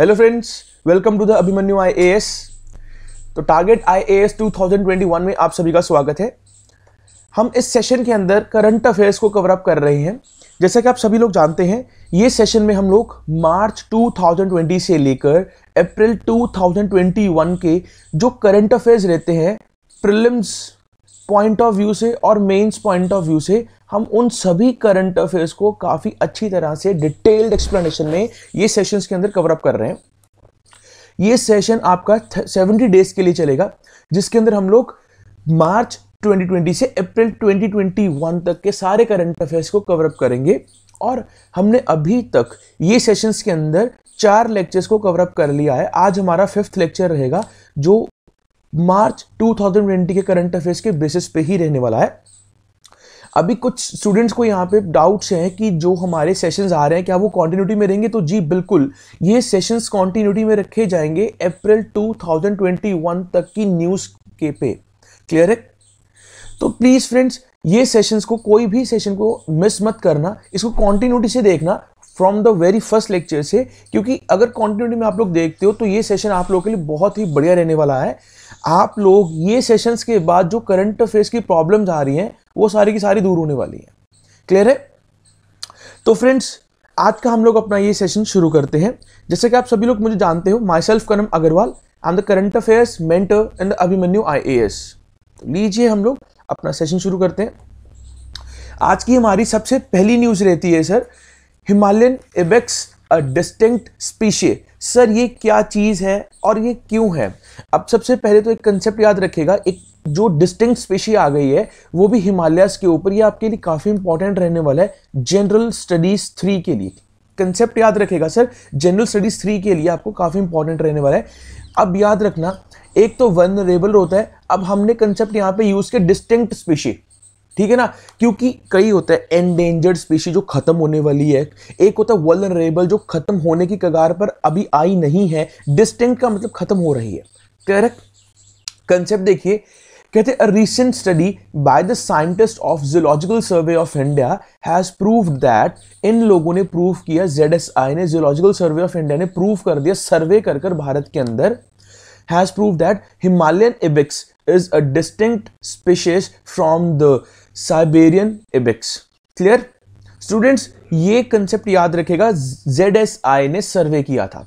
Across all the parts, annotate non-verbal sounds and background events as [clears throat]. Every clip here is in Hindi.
Hello friends welcome to the Abhimanyu I A S तो target I A S two thousand twenty one में आप सभी का स्वागत है हम इस सेशन के अंदर करंट अफेयर्स को कवर अप कर रहे हैं जैसा कि आप सभी लोग जानते हैं ये सेशन में हम लोग मार्च 2020 से लेकर अप्रैल 2021 के जो करंट अफेयर्स रहते हैं प्रिलिम्स पॉइंट ऑफ व्यू से और मेंस पॉइंट ऑफ व्यू से हम उन सभी करंट अफेयर्स को काफ़ी अच्छी तरह से डिटेल्ड एक्सप्लेनेशन में ये सेशंस के अंदर कवर अप कर रहे हैं ये सेशन आपका सेवेंटी डेज के लिए चलेगा जिसके अंदर हम लोग मार्च 2020 से अप्रैल 2021 तक के सारे करंट अफेयर्स को कवर अप करेंगे और हमने अभी तक ये सेशंस के अंदर चार लेक्चर्स को कवर अप कर लिया है आज हमारा फिफ्थ लेक्चर रहेगा जो मार्च 2020 के करंट अफेयर्स के बेसिस पे ही रहने वाला है अभी कुछ स्टूडेंट्स को यहाँ पे डाउट्स हैं कि जो हमारे सेशंस आ रहे हैं क्या वो कॉन्टीन्यूटी में रहेंगे तो जी बिल्कुल ये सेशंस कॉन्टीन्यूटी में रखे जाएंगे अप्रैल 2021 तक की न्यूज़ के पे क्लियर है तो प्लीज़ फ्रेंड्स ये सेशंस को कोई भी सेशन को मिस मत करना इसको कॉन्टीन्यूटी से देखना from the very first lecture से क्योंकि अगर कॉन्टीन्यूटी में आप लोग देखते हो तो ये सेशन आप लोगों के लिए बहुत ही बढ़िया रहने वाला है आप लोग ये सेशंस के बाद जो करंट अफेयर्स की प्रॉब्लम्स आ रही हैं वो सारी की सारी दूर होने वाली है क्लियर है तो फ्रेंड्स आज का हम लोग अपना ये सेशन शुरू करते हैं जैसे कि आप सभी लोग मुझे जानते हो myself Kanam Agarwal I am the current affairs mentor and Abhimanyu I A S तो लीजिए हम लोग अपना सेशन शुरू करते हैं आज की हमारी सबसे पहली न्यूज़ रहती है sir Himalayan ibex a distinct species sir ये क्या चीज़ है और ये क्यों है अब सबसे पहले तो एक कंसेप्ट याद रखेगा एक जो डिस्टिंग स्पेशी आ गई है वो भी हिमालयस के ऊपर ये आपके लिए काफ़ी इंपॉर्टेंट रहने वाला है जनरल स्टडीज़ थ्री के लिए कंसेप्ट याद रखेगा सर जनरल स्टडीज़ थ्री के लिए आपको काफ़ी इंपॉर्टेंट रहने वाला है अब याद रखना एक तो वनरेबल होता है अब हमने कंसेप्ट यहाँ पे यूज़ किया डिस्टिंक्ट स्पेशी ठीक है ना क्योंकि कई होता है एंडेंजर्ड स्पीशी जो खत्म होने वाली है एक होता है वलनरेबल जो खत्म होने की कगार पर अभी आई नहीं है डिस्टिंक्ट का मतलब खत्म हो रही है करेक्ट कंसेप्ट देखिए कहते a recent study by the scientist of geological survey of India has prove that इन लोगों ने प्रूव किया जेड एस आई ने जियोलॉजिकल सर्वे ऑफ इंडिया ने प्रूव कर दिया सर्वे कर कर भारत के अंदर has prove that Himalayan ibex is a distinct species from the Siberian ibex clear students ये कंसेप्ट याद रखेगा जेड एस आई ने सर्वे किया था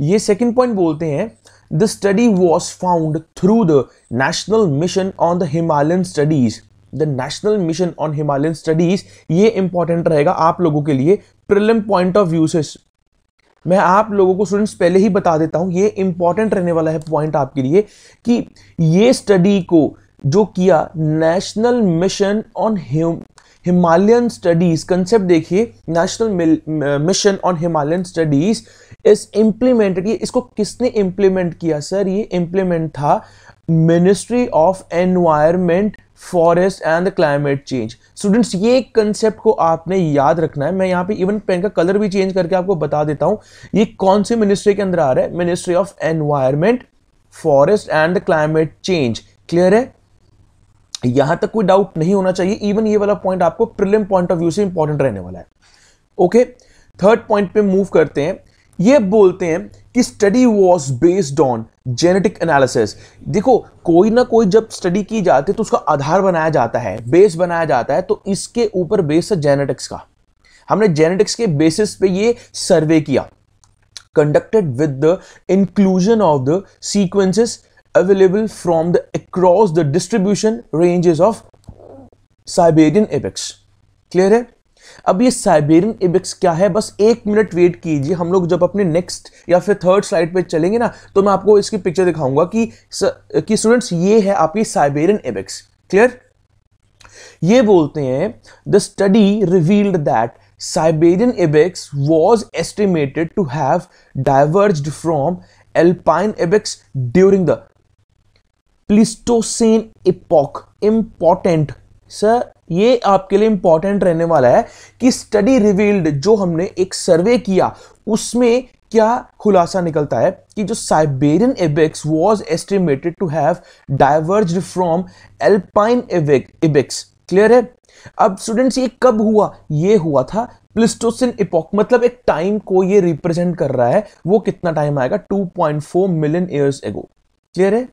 ये सेकेंड पॉइंट बोलते हैं The study was found through the National Mission on the Himalayan Studies. The national mission on Himalayan studies ये इंपॉर्टेंट रहेगा आप लोगों के लिए प्रिलम पॉइंट ऑफ व्यू से मैं आप लोगों को स्टूडेंट्स पहले ही बता देता हूं ये इंपॉर्टेंट रहने वाला है पॉइंट आपके लिए कि ये स्टडी को जो किया national mission on Himalayan studies concept देखिए national mission on Himalayan studies is implemented ये इसको किसने इम्प्लीमेंट किया सर ये इम्प्लीमेंट था ministry of environment forest and climate change students ये कंसेप्ट को आपने याद रखना है मैं यहाँ पे इवन पेन का कलर भी चेंज करके आपको बता देता हूँ ये कौन सी मिनिस्ट्री के अंदर आ रहा है ministry of environment forest and climate change clear है यहां तक कोई डाउट नहीं होना चाहिए इवन ये वाला पॉइंट आपको प्रिलिम पॉइंट ऑफ व्यू से इंपॉर्टेंट रहने वाला है ओके थर्ड पॉइंट पे मूव करते हैं ये बोलते हैं कि study was based on genetic analysis देखो कोई ना कोई जब स्टडी की जाती है तो उसका आधार बनाया जाता है बेस बनाया जाता है तो इसके ऊपर बेस है जेनेटिक्स का हमने जेनेटिक्स के बेसिस पे ये सर्वे किया conducted with the inclusion of the sequences available from the across the distribution ranges of Siberian ibex clear है अब ये साइबेरियन एबेक्स क्या है बस एक मिनट वेट कीजिए हम लोग जब अपने नेक्स्ट या फिर थर्ड स्लाइड पे चलेंगे ना तो मैं आपको इसकी पिक्चर दिखाऊंगा कि कि स्टूडेंट्स ये है आपकी साइबेरियन एबेक्स क्लियर ये बोलते हैं the study revealed that Siberian ibex was estimated to have diverge from alpine ibex during the Pleistocene epoch important sir ये आपके लिए इंपॉर्टेंट रहने वाला है कि स्टडी रिवील्ड जो हमने एक सर्वे किया उसमें क्या खुलासा निकलता है कि जो Siberian ibex was estimated to have diverge from alpine ibex clear है अब स्टूडेंट्स ये कब हुआ ये हुआ था प्लिस्टोसिन इपोक मतलब एक टाइम को ये रिप्रेजेंट कर रहा है वो कितना टाइम आएगा 2.4 मिलियन ईयर्स एगो क्लियर है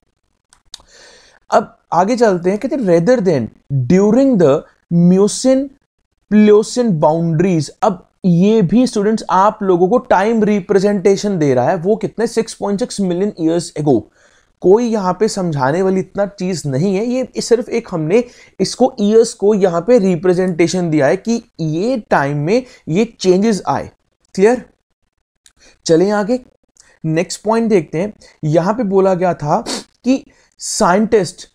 अब आगे चलते हैं कहते rather than during the Miocene Pliocene boundaries अब ये भी स्टूडेंट्स आप लोगों को टाइम रिप्रेजेंटेशन दे रहा है वो कितने 6.6 मिलियन ईयर्स एगो कोई यहां पे समझाने वाली इतना चीज़ नहीं है ये सिर्फ एक हमने इसको ईयर्स को यहां पे रिप्रेजेंटेशन दिया है कि ये टाइम में ये चेंजेस आए क्लियर चलें आगे नेक्स्ट पॉइंट देखते हैं यहां पे बोला गया था कि scientist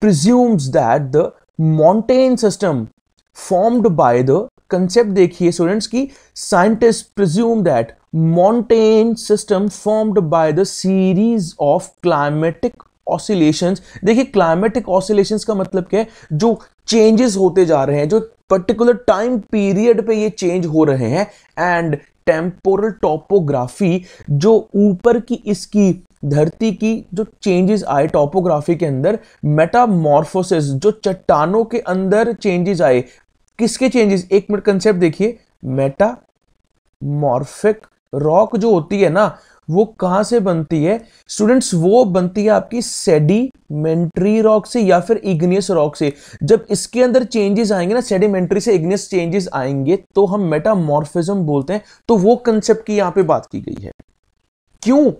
presumes that the montane system formed by the concept dekhiye students ki scientist presume that montane system formed by the series of climatic oscillations देखिए climatic oscillations का मतलब क्या है जो changes होते जा रहे हैं जो पर्टिकुलर टाइम पीरियड पे ये चेंज हो रहे हैं एंड टेम्पोरल टोपोग्राफी जो ऊपर की इसकी धरती की जो चेंजेस आए टॉपोग्राफी के अंदर मेटामॉर्फोसिस जो चट्टानों के अंदर चेंजेस आए किसके चेंजेस एक मिनट कंसेप्ट देखिए मेटामॉर्फिक रॉक जो होती है ना वो कहां से बनती है स्टूडेंट्स वो बनती है आपकी सेडिमेंट्री रॉक से या फिर इग्नियस रॉक से जब इसके अंदर चेंजेस आएंगे ना सेडिमेंट्री से इग्नियस चेंजेस आएंगे तो हम मेटामॉर्फिज्म बोलते हैं तो वो कंसेप्ट की यहां पे बात की गई है क्यों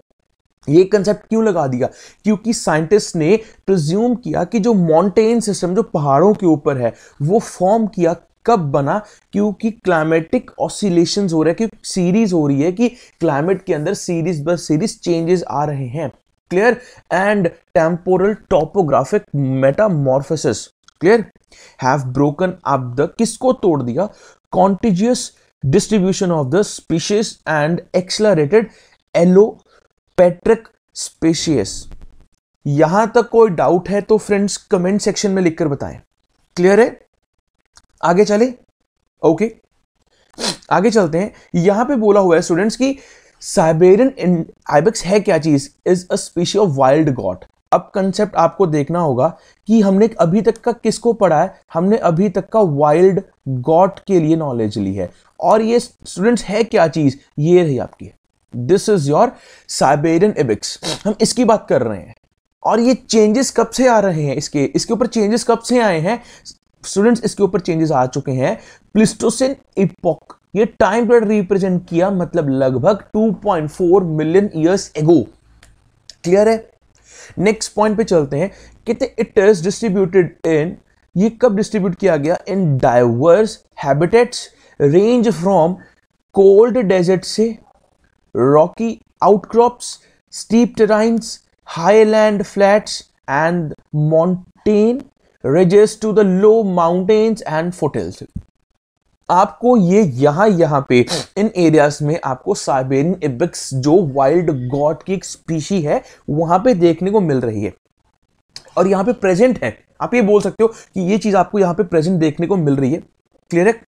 ये कंसेप्ट क्यों लगा दिया क्योंकि साइंटिस्ट ने प्रज्यूम किया कि जो माउंटेन सिस्टम जो पहाड़ों के ऊपर है वो फॉर्म किया कब बना क्योंकि क्लाइमेटिक ऑसिलेशन हो रहे हैं क्योंकि सीरीज हो रही है कि क्लाइमेट के अंदर सीरीज बस सीरीज चेंजेस आ रहे हैं clear and temporal topographic metamorphosis clear have broken up the किसको तोड़ दिया contiguous distribution of the species and accelerated allopatric speciation यहां तक कोई डाउट है तो फ्रेंड्स कमेंट सेक्शन में लिखकर बताएं क्लियर है आगे चले ओके आगे चलते हैं यहां पे बोला हुआ है स्टूडेंट्स की साइबेरियन आइबेक्स है क्या चीज is a species of wild goat अब कंसेप्ट आपको देखना होगा कि हमने अभी तक का किसको पढ़ा है हमने अभी तक का वाइल्ड गॉड के लिए नॉलेज ली है और ये स्टूडेंट्स है क्या चीज ये रही आपकी this is your Siberian ibex हम इसकी बात कर रहे हैं और ये चेंजेस कब से आ रहे हैं इसके इसके ऊपर चेंजेस कब से आए हैं स्टूडेंट्स इसके ऊपर चेंजेस आ चुके हैं प्लिस्टोसिन इपोक ये टाइम पीरियड रिप्रेजेंट किया मतलब लगभग 2.4 मिलियन ईयर्स एगो क्लियर है नेक्स्ट पॉइंट पे चलते हैं कितने इट इज डिस्ट्रीब्यूटेड इन ये कब डिस्ट्रीब्यूट किया गया in diverse habitats range from cold desert से rocky outcrops, steep terrains, highland flats, and montane ridges to the low mountains and foothills. आपको ये यहाँ यहाँ पे इन एरियाज में आपको साइबेरियन इबिक्स जो वाइल्ड गॉड की एक स्पीशी है वहां पे देखने को मिल रही है और यहाँ पे प्रेजेंट है आप ये बोल सकते हो कि ये चीज़ आपको यहाँ पे प्रेजेंट देखने को मिल रही है क्लियर है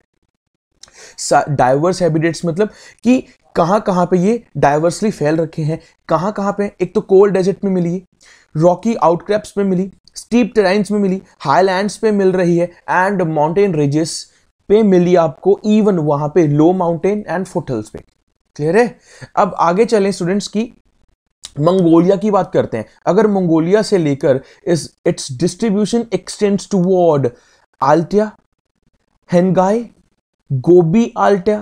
डाइवर्स हैबिटेट्स मतलब कि कहाँ कहाँ पे ये डाइवर्सली फैल रखे हैं कहाँ कहाँ पे एक तो कोल्ड डेजर्ट में मिली रॉकी आउटक्रैप्स में मिली स्टीप टेराइंस में मिली हाई पे मिल रही है एंड माउंटेन रेजेस पे मिली आपको इवन वहाँ पे लो माउंटेन एंड फुटहल्स पे क्लियर है अब आगे चलें स्टूडेंट्स की मंगोलिया की बात करते हैं अगर मंगोलिया से लेकर इस its distribution extends to word Altai Hangai Gobi Altar,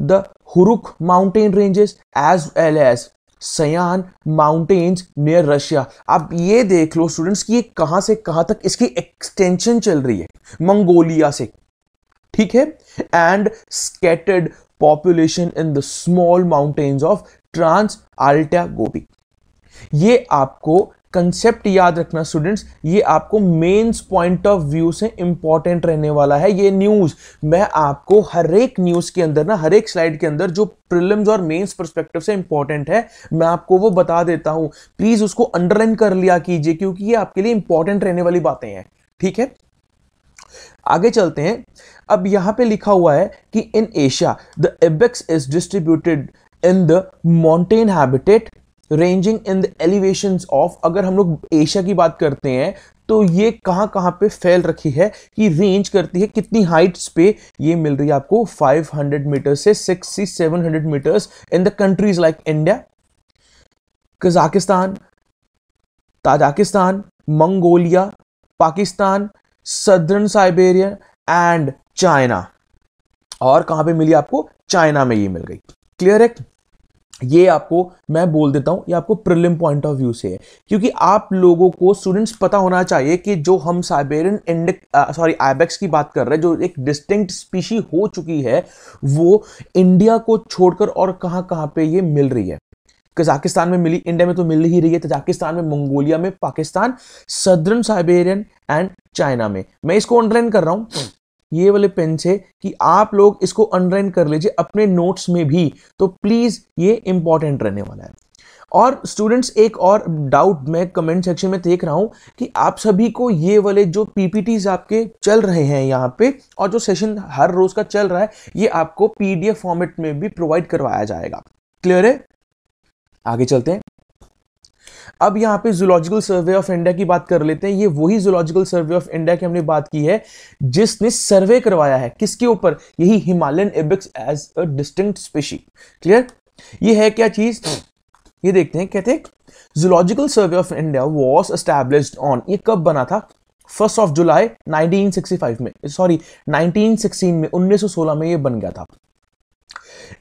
the Huruk mountain ranges as well as Sayan mountains near Russia आप ये देख लो स्टूडेंट्स कि ये कहां से कहां तक इसकी एक्सटेंशन चल रही है मंगोलिया से ठीक है and scattered population in the small mountains of trans Altai Gobi ये आपको कंसेप्ट याद रखना स्टूडेंट्स ये आपको मेन्स पॉइंट ऑफ व्यू से इंपॉर्टेंट रहने वाला है ये न्यूज मैं आपको हर एक न्यूज के अंदर ना हर एक स्लाइड के अंदर जो प्रिलिम्स और मेंस परस्पेक्टिव से इंपॉर्टेंट है मैं आपको वो बता देता हूं प्लीज उसको अंडरलाइन कर लिया कीजिए क्योंकि ये आपके लिए इंपॉर्टेंट रहने वाली बातें हैं ठीक है आगे चलते हैं अब यहां पे लिखा हुआ है कि in Asia the ibex is distributed in the mountain habitat ranging in the elevation of अगर हम लोग एशिया की बात करते हैं तो ये कहाँ कहाँ पे फैल रखी है कि रेंज करती है कितनी हाइट्स पे ये मिल रही है आपको 500 मीटर से seven 700 meters in the countries like India Kazakhstan Tajikistan Mongolia Pakistan southern Siberia and China और कहाँ पे मिली आपको चाइना में ये मिल गई क्लियर है ये आपको मैं बोल देता हूँ ये आपको प्रिलिम पॉइंट ऑफ व्यू से है क्योंकि आप लोगों को स्टूडेंट्स पता होना चाहिए कि जो हम साइबेरियन इंड सॉरी आइबेक्स की बात कर रहे हैं जो एक डिस्टिंक्ट स्पीशी हो चुकी है वो इंडिया को छोड़कर और कहाँ कहाँ पे ये मिल रही है कजाकिस्तान में मिली इंडिया में तो मिल ही रही है तजाकिस्तान में मंगोलिया में Pakistan southern Siberian and China में मैं इसको अंडरलाइन कर रहा हूँ ये वाले पेन से कि आप लोग इसको अनलाइन कर लीजिए अपने नोट्स में भी तो प्लीज़ ये इंपॉर्टेंट रहने वाला है और स्टूडेंट्स एक और डाउट मैं कमेंट सेक्शन में देख रहा हूँ कि आप सभी को ये वाले जो पीपीटीज आपके चल रहे हैं यहाँ पे और जो सेशन हर रोज़ का चल रहा है ये आपको पीडीएफ फॉर्मेट में भी प्रोवाइड करवाया जाएगा क्लियर है आगे चलते हैं अब यहाँ पे जूलॉजिकल सर्वे ऑफ इंडिया की बात कर लेते हैं ये वही जूलॉजिकल सर्वे ऑफ इंडिया की हमने बात की है जिसने सर्वे करवाया है किसके ऊपर यही Himalayan ibex as a distinct species clear ये है क्या चीज ये देखते हैं कहते हैं zoological survey of India was establish on ये कब बना था फर्स्ट ऑफ जुलाई 1965 में सॉरी 1916 में 1916 में ये बन गया था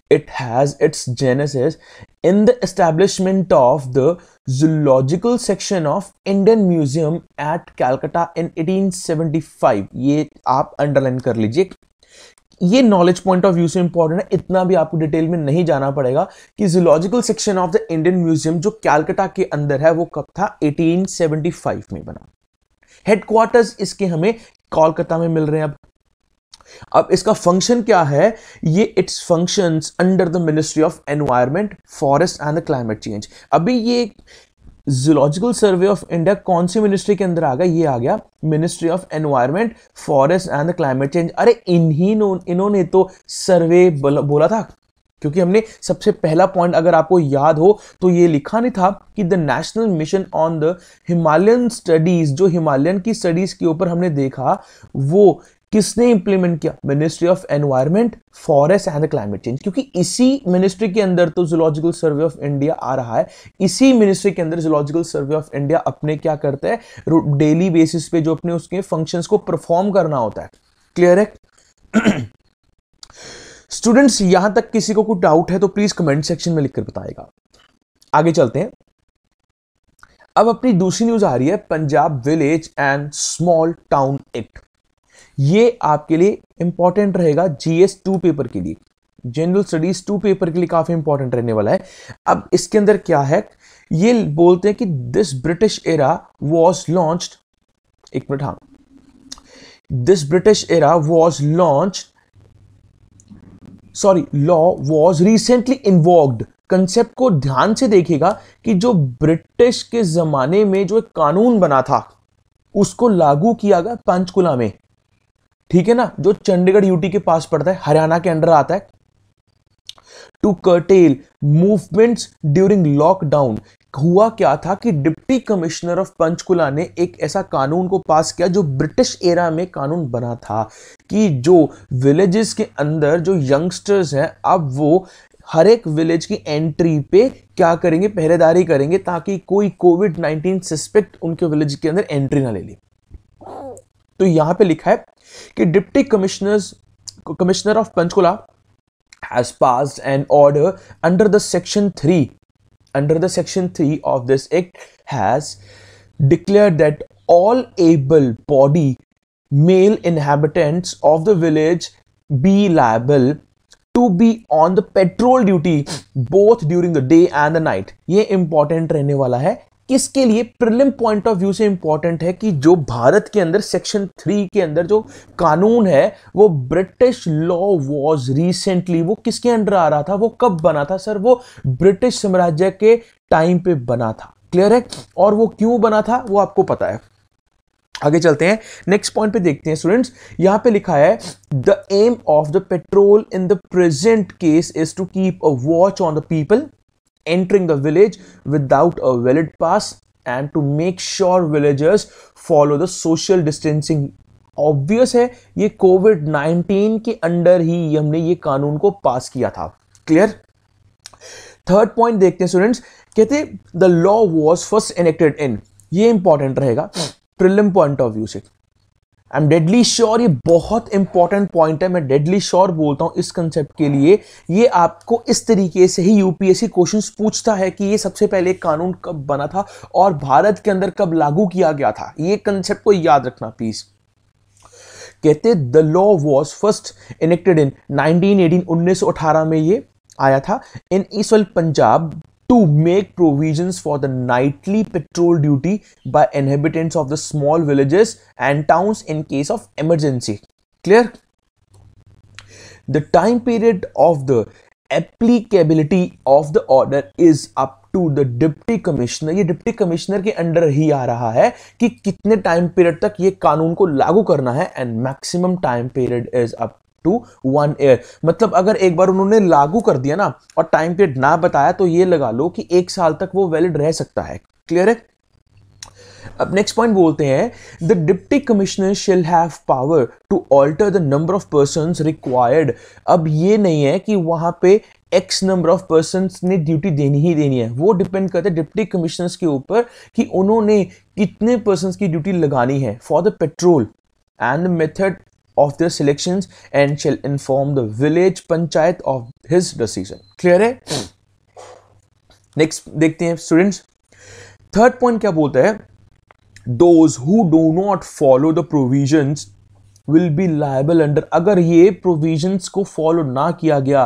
It has its genesis in the establishment of the zoological section of Indian Museum at Calcutta in 1875. ये आप अंडरलाइन कर लीजिए ये नॉलेज पॉइंट ऑफ व्यू से इंपॉर्टेंट है इतना भी आपको डिटेल में नहीं जाना पड़ेगा कि geological section of the Indian museum जो कैलकटा के अंदर है वो कब था 1875 में बना हेडक्वार्टर्स इसके हमें कोलकाता में मिल रहे हैं अब अब इसका फंक्शन क्या है ये its functions under the ministry of environment forest and climate change अभी ये जियोलॉजिकल सर्वे ऑफ इंडिया कौन सी मिनिस्ट्री के अंदर आ गया ये आ गया ministry of environment forest and climate change अरे इन्हीं इन्होंने तो सर्वे बोला था क्योंकि हमने सबसे पहला पॉइंट अगर आपको याद हो तो ये लिखा नहीं था कि the national mission on the Himalayan studies जो हिमालयन की स्टडीज के ऊपर हमने देखा वो किसने इंप्लीमेंट किया ministry of environment forest and climate change क्योंकि इसी मिनिस्ट्री के अंदर तो जोलॉजिकल सर्वे ऑफ इंडिया आ रहा है इसी मिनिस्ट्री के अंदर जोलॉजिकल सर्वे ऑफ इंडिया अपने क्या करते हैं डेली बेसिस पे जो अपने उसके फंक्शन को परफॉर्म करना होता है क्लियर है स्टूडेंट्स [clears throat] यहां तक किसी को कोई डाउट है तो प्लीज कमेंट सेक्शन में लिखकर बताएगा आगे चलते हैं अब अपनी दूसरी न्यूज आ रही है Punjab village and small town act ये आपके लिए इंपॉर्टेंट रहेगा जीएस टू पेपर के लिए जनरल स्टडीज टू पेपर के लिए काफी इंपॉर्टेंट रहने वाला है अब इसके अंदर क्या है ये बोलते हैं कि this British era was launch एक मिनट हाँ this British era was launch sorry law was recently involve concept को ध्यान से देखेगा कि जो ब्रिटिश के जमाने में जो एक कानून बना था उसको लागू किया गया पंचकुला में ठीक है ना जो चंडीगढ़ यूटी के पास पड़ता है हरियाणा के अंडर आता है to curtail movements during lockdown हुआ क्या था कि डिप्टी कमिश्नर ऑफ पंचकुला ने एक ऐसा कानून को पास किया जो ब्रिटिश एरा में कानून बना था कि जो विलेजेस के अंदर जो यंगस्टर्स हैं अब वो हर एक विलेज की एंट्री पे क्या करेंगे पहरेदारी करेंगे ताकि कोई कोविड नाइनटीन सस्पेक्ट उनके विलेज के अंदर एंट्री ना ले ली तो यहां पे लिखा है कि deputy commissioner commissioner of Panchkula has pass an order under the section three under the section three of this act has declare that all able body male inhabitants of the village be liable to be on the patrol duty both during the day and the night ये इंपॉर्टेंट रहने वाला है किसके लिए प्रिलिम पॉइंट ऑफ व्यू से इंपॉर्टेंट है कि जो भारत के अंदर सेक्शन थ्री के अंदर जो कानून है वो ब्रिटिश लॉ वॉज रिसेंटली वो किसके अंडर आ रहा था वो कब बना था सर वो ब्रिटिश साम्राज्य के टाइम पे बना था क्लियर है और वो क्यों बना था वो आपको पता है आगे चलते हैं नेक्स्ट पॉइंट पे देखते हैं स्टूडेंट्स यहां पे लिखा है the aim of the patrol in the present case is to keep a watch on the people entering the village without a valid pass and to make sure villagers follow the social distancing obvious है ये कोविड 19 के अंडर ही हमने ये कानून को पास किया था क्लियर थर्ड पॉइंट देखते हैं स्टूडेंट्स कहते the law was first enacted in ये इंपॉर्टेंट रहेगा प्रिलिम पॉइंट ऑफ व्यू से आई एम डेडली श्योर ये बहुत इंपॉर्टेंट पॉइंट है मैं डेडली श्योर बोलता हूँ इस कंसेप्ट के लिए ये आपको इस तरीके से ही यूपीएससी क्वेश्चन पूछता है कि ये सबसे पहले कानून कब बना था और भारत के अंदर कब लागू किया गया था ये कंसेप्ट को याद रखना प्लीज कहते the law was first enacted in 1918 1918 में ये आया था in erstwhile Punjab to make provisions for the nightly patrol duty by inhabitants of the small villages and towns in case of emergency. Clear? The time period of the applicability of the order is up to the deputy commissioner ye deputy commissioner ke under hi aa raha hai ki kitne time period tak ye kanun ko lagu karna hai and maximum time period is up to one year मतलब अगर एक बार उन्होंने लागू कर दिया ना और टाइम पीरियड ना बताया तो ये लगा लो कि एक साल तक वो वैलिड रह सकता है क्लियर है अब नेक्स्ट पॉइंट बोलते हैं the deputy commissioner shall have power to alter the number of person required अब ये नहीं है कि वहां पे एक्स नंबर ऑफ पर्सन ने ड्यूटी देनी ही देनी है वो डिपेंड करता है डिप्टी कमिश्नर्स के ऊपर कि उन्होंने कितने पर्सन की ड्यूटी लगानी है for the patrol and method of their selections and shall inform the village panchayat of his decision clear है नेक्स्ट देखते हैं स्टूडेंट्स थर्ड पॉइंट क्या बोलता है those who do not follow the provisions will be liable under अगर ये प्रोविजंस को फॉलो ना किया गया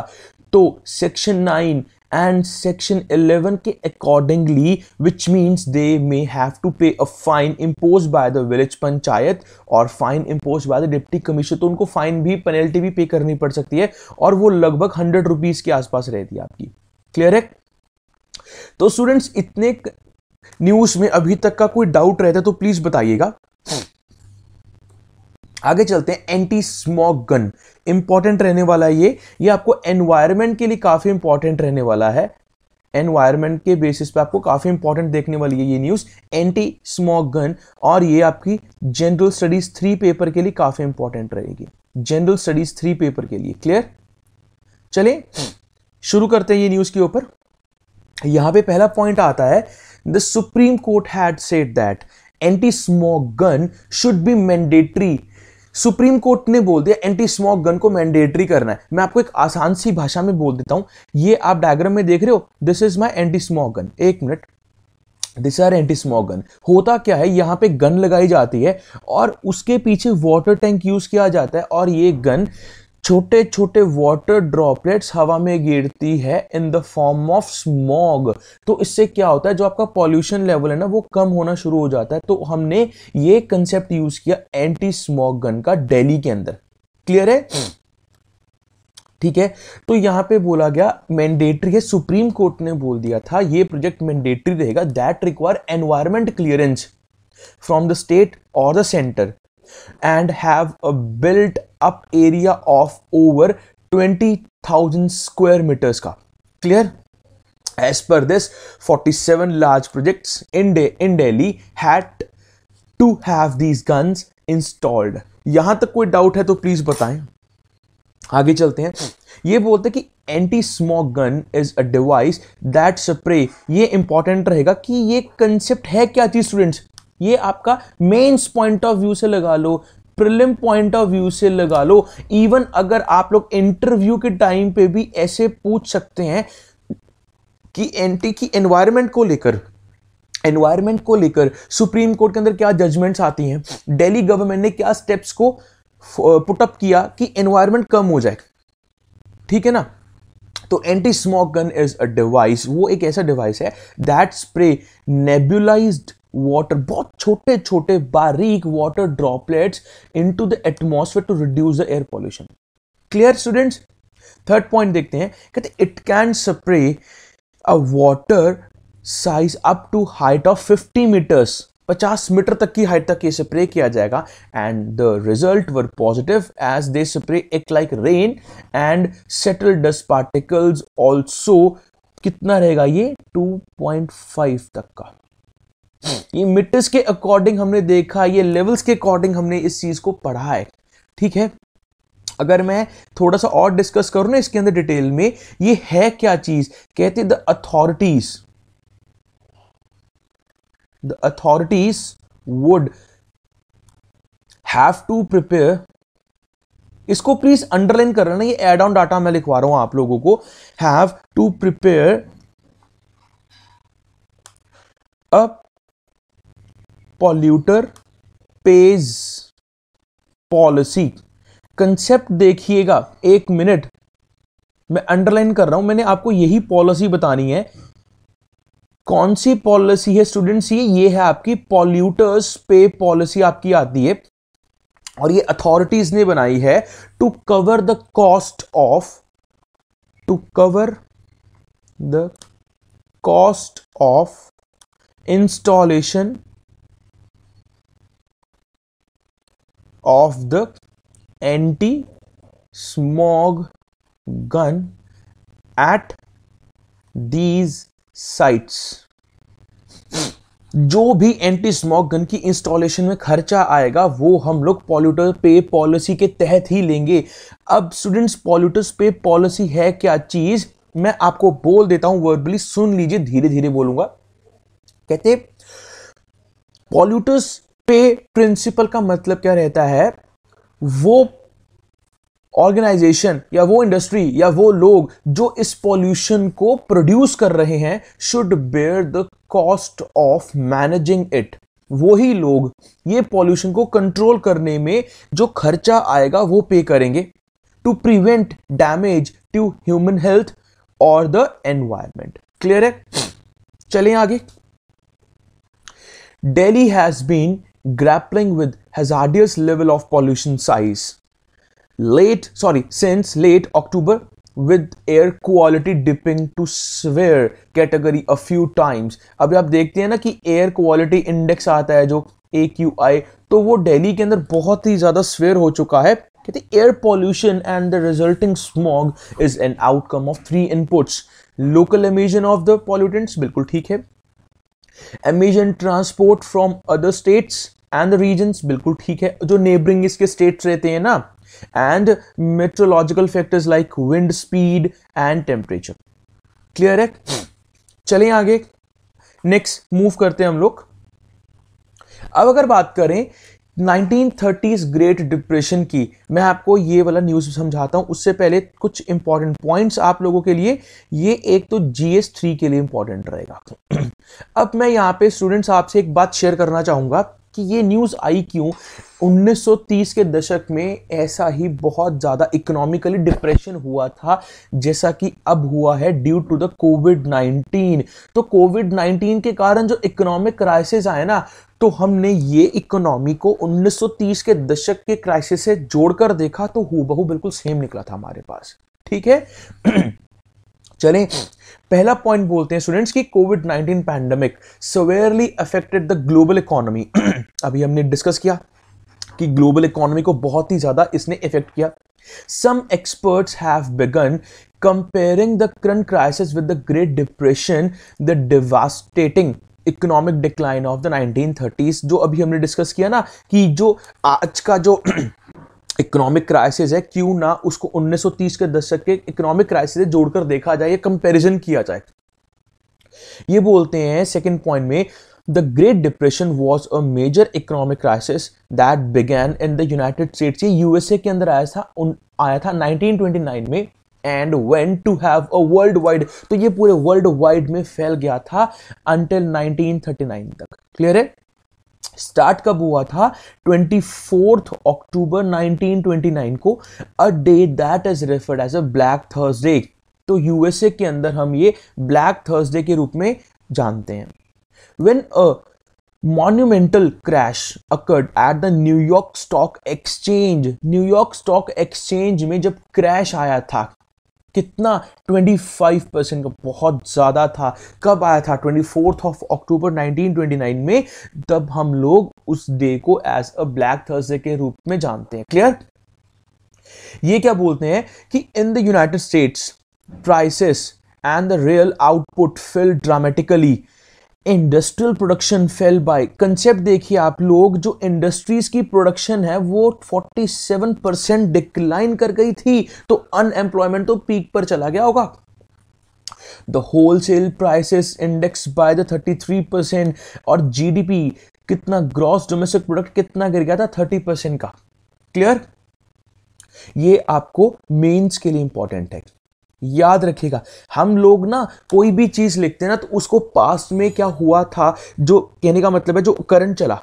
तो सेक्शन नाइन एंड सेक्शन 11 के accordingly which means they may have to pay a fine impose by the village panchayat और fine impose by the deputy commission तो उनको फाइन भी पेनल्टी भी पे करनी पड़ सकती है और वो लगभग हंड्रेड रुपीज़ के आसपास रहती है आपकी क्लियर है तो स्टूडेंट्स इतने न्यूज़ में अभी तक का कोई डाउट रहता है तो प्लीज़ बताइएगा आगे चलते हैं एंटी स्मॉक गन इंपॉर्टेंट रहने वाला है ये ये आपको एनवायरमेंट के लिए काफी इंपॉर्टेंट रहने वाला है एनवायरमेंट के बेसिस पे आपको काफी इंपॉर्टेंट देखने वाली है ये न्यूज एंटी स्मॉक गन और ये आपकी जनरल स्टडीज थ्री पेपर के लिए काफी इंपॉर्टेंट रहेगी जनरल स्टडीज थ्री पेपर के लिए क्लियर चले शुरू करते हैं ये न्यूज के ऊपर यहां पे पहला पॉइंट आता है the supreme court had set that anti smog gun should be mandatory supreme court ने बोल दिया एंटी स्मॉक गन को मैंडेटरी करना है मैं आपको एक आसान सी भाषा में बोल देता हूं ये आप डायग्राम में देख रहे हो this is my anti smog gun एक minute this are anti smog gun होता क्या है यहां पे गन लगाई जाती है और उसके पीछे वाटर टैंक यूज किया जाता है और ये गन छोटे छोटे वाटर ड्रॉपलेट्स हवा में गिरती है in the form of smog तो इससे क्या होता है जो आपका पॉल्यूशन लेवल है ना वो कम होना शुरू हो जाता है तो हमने ये कंसेप्ट यूज किया एंटी स्मॉग गन का दिल्ली के अंदर क्लियर है ठीक है तो यहां पे बोला गया मैंडेटरी है सुप्रीम कोर्ट ने बोल दिया था ये प्रोजेक्ट मैंडेटरी रहेगा that require environment clearance from the state और the centre and have a built up area of over 20,000 square meters ka clear as per this 47 large projects in, De in Delhi had to have these guns installed यहां तक कोई डाउट है तो प्लीज बताएं आगे चलते हैं ये बोलते हैं कि anti smoke gun is a device that spray ये इंपॉर्टेंट रहेगा कि ये कंसेप्ट है क्या चीज स्टूडेंट्स ये आपका मेन्स पॉइंट ऑफ व्यू से लगा लो प्रिलिम पॉइंट ऑफ व्यू से लगा लो इवन अगर आप लोग इंटरव्यू के टाइम पे भी ऐसे पूछ सकते हैं कि एंटी की एनवायरमेंट को लेकर एनवायरमेंट को लेकर सुप्रीम कोर्ट के अंदर क्या जजमेंट्स आती हैं दिल्ली गवर्नमेंट ने क्या स्टेप्स को पुटअप किया कि एनवायरमेंट कम हो जाए ठीक है ना तो anti smoke gun is a device वो एक ऐसा डिवाइस है दैट स्प्रे नेबुलाइज्ड वाटर बहुत छोटे छोटे बारीक water droplets into the atmosphere to reduce the air pollution clear students third point देखते हैं कहते it can spray a water size up to height of 50 metres 50 metre तक की हाइट तक ये स्प्रे किया जाएगा and the result were positive as they spray एक like rain and settle dust particles also कितना रहेगा ये 2.5 तक का ये मीटर्स के अकॉर्डिंग हमने देखा ये लेवल्स के अकॉर्डिंग हमने इस चीज़ को पढ़ा है ठीक है अगर मैं थोड़ा सा और डिस्कस करूं ना इसके अंदर डिटेल में ये है क्या चीज़ कहते the authorities the authorities would have to prepare इसको प्लीज अंडरलाइन कर ना ये एड ऑन डाटा मैं लिखवा रहा हूं आप लोगों को have to prepare a polluter pays policy concept देखिएगा एक मिनट मैं अंडरलाइन कर रहा हूं मैंने आपको यही पॉलिसी बतानी है कौन सी पॉलिसी है स्टूडेंट्स ये ये है आपकी पॉल्यूटर्स पे पॉलिसी आपकी आती है और ये अथॉरिटीज ने बनाई है to cover the cost of to cover the cost of installation of the anti smog gun at these sites जो भी एंटी स्मॉक गन की इंस्टॉलेशन में खर्चा आएगा वो हम लोग पॉल्यूटर पे पॉलिसी के तहत ही लेंगे अब स्टूडेंट्स पॉल्यूटर्स पे पॉलिसी है क्या चीज़ मैं आपको बोल देता हूं वर्बली सुन लीजिए धीरे धीरे बोलूंगा कहते पॉल्यूटर्स पे प्रिंसिपल का मतलब क्या रहता है वो ऑर्गेनाइजेशन या वो इंडस्ट्री या वो लोग जो इस पॉल्यूशन को प्रोड्यूस कर रहे हैं should bear the cost of managing it वही लोग ये पॉल्यूशन को कंट्रोल करने में जो खर्चा आएगा वो पे करेंगे to prevent damage to human health और द एनवायरमेंट क्लियर है चलें आगे Delhi has been grappling with hazardous level of pollution size. Late, sorry, since late October, with air quality dipping to severe category a few times. abhi aap dekhte hain na ki air quality index aata hai jo AQI, to wo delhi ke andar bahut hi zyada severe ho chuka hai kehte air pollution and the resulting smog is an outcome of three inputs local emission of the pollutants bilkul theek hai emission transport from other states and the बिल्कुल ठीक है जो नेबरिंग इसके स्टेट्स रहते हैं ना and meteorological factors like wind speed and temperature clear है चले आगे नेक्स्ट मूव करते हैं हम लोग अब अगर बात करें 1930s ग्रेट डिप्रेशन की मैं आपको ये वाला न्यूज़ समझाता हूँ उससे पहले कुछ इंपॉर्टेंट पॉइंट्स आप लोगों के लिए ये एक तो जी एस थ्री के लिए इंपॉर्टेंट रहेगा [clears throat] अब मैं यहाँ पे स्टूडेंट्स आपसे एक बात शेयर करना चाहूँगा कि ये न्यूज़ आई क्यों 1930 के दशक में ऐसा ही बहुत ज़्यादा इकोनॉमिकली डिप्रेशन हुआ था जैसा कि अब हुआ है ड्यू टू द कोविड 19 तो कोविड 19 के कारण जो इकोनॉमिक क्राइसिस आए ना तो हमने ये इकोनॉमी को 1930 के दशक के क्राइसिस से जोड़कर देखा तो हु बिल्कुल सेम निकला था हमारे पास ठीक है [clears throat] चलें पहला पॉइंट बोलते हैं स्टूडेंट्स की covid 19 pandemic severely affected the global economy अभी हमने डिस्कस किया कि ग्लोबल इकोनॉमी को बहुत ही ज़्यादा इसने इफेक्ट किया some experts have begun comparing the current crisis with the great depression the devastating economic decline of the 1930s जो अभी हमने डिस्कस किया ना कि जो आज का जो [clears throat] इकोनॉमिक क्राइसिस है क्यों ना उसको 1930 के दशक के इकोनॉमिक क्राइसिस से जोड़कर देखा जाए या कंपैरिजन किया जाए ये बोलते हैं सेकंड पॉइंट में the great depression was a major economic crisis that began in the United States USA के अंदर आया था उन, आया था 1929 में and when to have a worldwide तो ये पूरे वर्ल्ड वाइड में फैल गया था अंटिल 1939 तक क्लियर है स्टार्ट कब हुआ था ट्वेंटी फोर्थ अक्टूबर 1929 को a day that is referred as a black Thursday तो यूएसए के अंदर हम ये ब्लैक थर्सडे के रूप में जानते हैं when a monumental crash occurred at the New York stock exchange New York stock exchange में जब क्रैश आया था कितना 25 परसेंट का बहुत ज़्यादा था कब आया था ट्वेंटी फोर्थ ऑफ अक्टूबर 1929 में तब हम लोग उस डे को एज अ ब्लैक थर्सडे के रूप में जानते हैं क्लियर ये क्या बोलते हैं कि in the United States prices and the real output fell dramatically industrial production fell by concept देखिए आप लोग जो इंडस्ट्रीज की प्रोडक्शन है वो 47 परसेंट डिक्लाइन कर गई थी तो अनएम्प्लॉयमेंट तो पीक पर चला गया होगा the wholesale prices index by the 33 percent और जीडीपी कितना ग्रॉस डोमेस्टिक प्रोडक्ट कितना गिर गया था 30 परसेंट का क्लियर ये आपको मेन्स के लिए इंपॉर्टेंट है याद रखिएगा हम लोग ना कोई भी चीज़ लिखते हैं ना तो उसको पास्ट में क्या हुआ था जो कहने का मतलब है जो करंट चला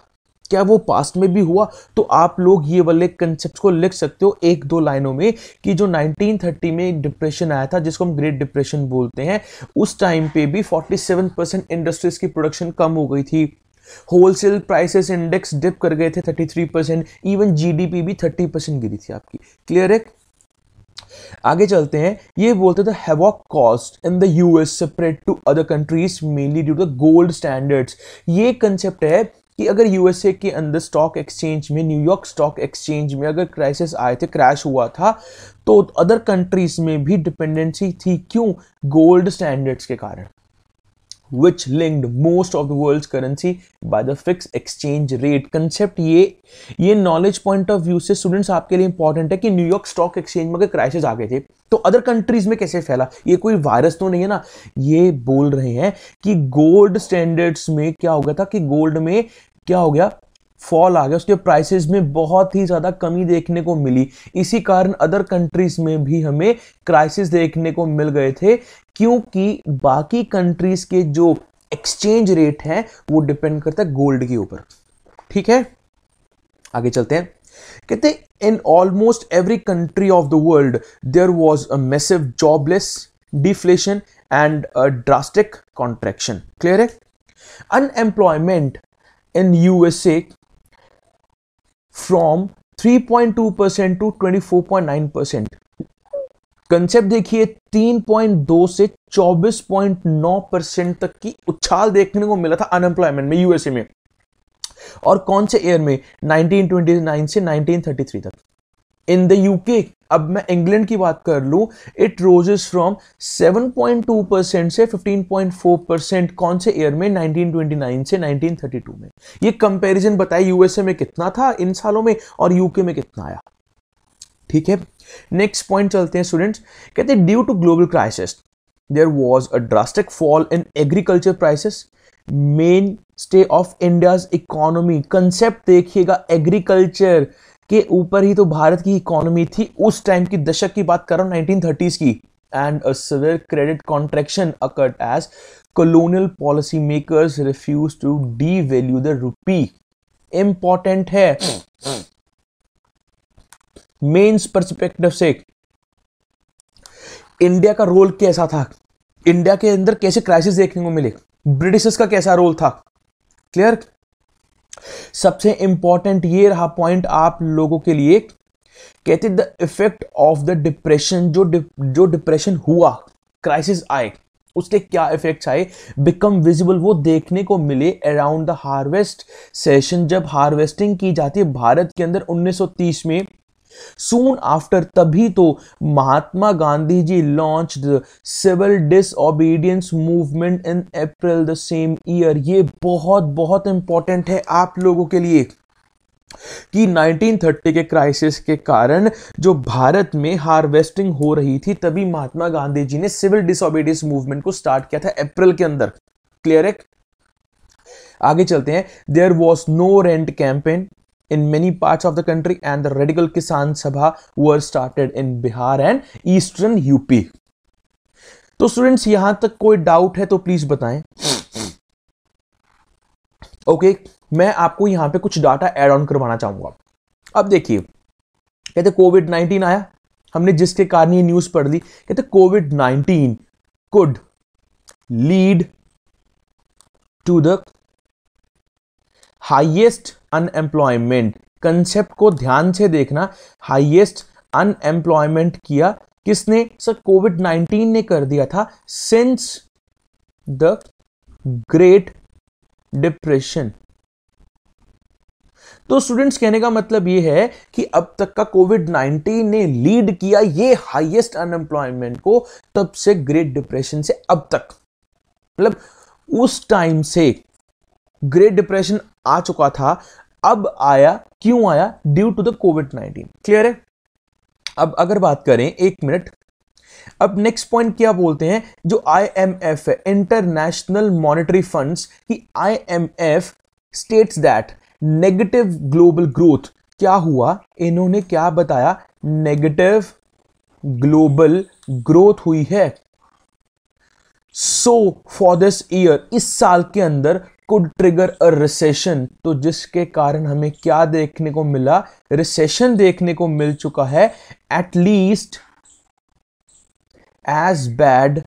क्या वो पास्ट में भी हुआ तो आप लोग ये वाले कंसेप्ट को लिख सकते हो एक दो लाइनों में कि जो 1930 में एक डिप्रेशन आया था जिसको हम ग्रेट डिप्रेशन बोलते हैं उस टाइम पे भी 47 परसेंट इंडस्ट्रीज की प्रोडक्शन कम हो गई थी होलसेल प्राइसेस इंडेक्स डिप कर गए थे 33 परसेंट इवन जीडीपी भी 30 परसेंट गिरी थी आपकी क्लियर है आगे चलते हैं ये बोलते थे havoc cost in the US separate to other countries mainly due to the gold standards ये कंसेप्ट है कि अगर यूएसए के अंदर स्टॉक एक्सचेंज में न्यूयॉर्क स्टॉक एक्सचेंज में अगर क्राइसिस आए थे क्रैश हुआ था तो अदर कंट्रीज में भी डिपेंडेंसी थी क्यों गोल्ड स्टैंडर्ड्स के कारण which linked most of the world's currency by the fixed exchange rate concept ये ये नॉलेज पॉइंट ऑफ व्यू से स्टूडेंट्स आपके लिए इंपॉर्टेंट है कि न्यूयॉर्क स्टॉक एक्सचेंज में क्राइसिस आ गए थे तो अदर कंट्रीज में कैसे फैला ये कोई वायरस तो नहीं है ना ये बोल रहे हैं कि गोल्ड स्टैंडर्ड्स में क्या हो गया था कि गोल्ड में क्या हो गया फॉल आ गया उसके प्राइसेस में बहुत ही ज़्यादा कमी देखने को मिली इसी कारण अदर कंट्रीज़ में भी हमें क्राइसिस देखने को मिल गए थे क्योंकि बाकी कंट्रीज़ के जो एक्सचेंज रेट है वो डिपेंड करता है गोल्ड के ऊपर ठीक है आगे चलते हैं कहते हैं in almost every country of the world there was a massive jobless deflation and drastic contraction clear है unemployment in USA from 3.2 percent to 24.9 percent concept देखिए 3.2 से 24.9 परसेंट तक की उछाल देखने को मिला था अनएम्प्लॉयमेंट में यूएसए में और कौन से ईयर में 1929 से 1933 तक इन द यूके अब मैं इंग्लैंड की बात कर लूं इट रोजेस फ्रॉम 7.2 परसेंट से 15.4 परसेंट कौन से ईयर में 1929 से 1932 में ये कंपैरिजन बताए यूएसए में कितना था इन सालों में और यूके में कितना आया ठीक है नेक्स्ट पॉइंट चलते हैं स्टूडेंट्स कहते हैं due to global crisis there was a drastic fall in agriculture prices mainstay of India's economy concept देखिएगा एग्रीकल्चर के ऊपर ही तो भारत की इकोनॉमी थी उस टाइम की दशक की बात कर रहा नाइनटीन थर्टीज की and credit contraction occurred as colonial policy makers refuse to devalue the rupee important है मेन्स परस्पेक्टिव से इंडिया का रोल कैसा था इंडिया के अंदर कैसे क्राइसिस देखने को मिले ब्रिटिशर्स का कैसा रोल था क्लियर सबसे इंपॉर्टेंट ये रहा पॉइंट आप लोगों के लिए कहते the effect of the depression जो जो डिप्रेशन हुआ क्राइसिस आए उसके क्या इफेक्ट्स आए बिकम विजिबल वो देखने को मिले अराउंड द हार्वेस्ट सेशन जब हार्वेस्टिंग की जाती है भारत के अंदर 1930 में सून आफ्टर तभी तो Mahatma Gandhi ji launch civil disobedience movement in April the same year ये बहुत बहुत इंपॉर्टेंट है आप लोगों के लिए कि 1930 के क्राइसिस के कारण जो भारत में हार्वेस्टिंग हो रही थी तभी महात्मा गांधी जी ने सिविल डिसऑबीडियंस मूवमेंट को स्टार्ट किया था अप्रैल के अंदर क्लियर है आगे चलते हैं there was no rent campaign in many parts of the country and the radical Kisan Sabha were started in Bihar and eastern UP. तो स्टूडेंट्स यहां तक कोई डाउट है तो प्लीज बताएं ओके okay, मैं आपको यहां पे कुछ डाटा एड ऑन करवाना चाहूंगा अब देखिए कहते कोविड 19 आया हमने जिसके कारण ये न्यूज पढ़ ली कहते covid 19 could lead to the highest unemployment concept को ध्यान से देखना हाईएस्ट अनएम्प्लॉयमेंट किया किसने सर कोविड 19 ने कर दिया था सिंस द ग्रेट डिप्रेशन तो स्टूडेंट्स कहने का मतलब यह है कि अब तक का कोविड 19 ने लीड किया ये हाईएस्ट अनएम्प्लॉयमेंट को तब से ग्रेट डिप्रेशन से अब तक मतलब उस टाइम से ग्रेट डिप्रेशन आ चुका था अब आया क्यों आया due to the covid nineteen clear है अब अगर बात करें एक मिनट अब नेक्स्ट पॉइंट क्या बोलते हैं जो आईएमएफ है इंटरनेशनल मॉनेटरी फंड्स की IMF states that negative global growth क्या हुआ इन्होंने क्या बताया नेगेटिव ग्लोबल ग्रोथ हुई है सो फॉर दिस ईयर इस साल के अंदर कुड ट्रिगर अ रिसेशन तो जिसके कारण हमें क्या देखने को मिला रिसेशन देखने को मिल चुका है at least as bad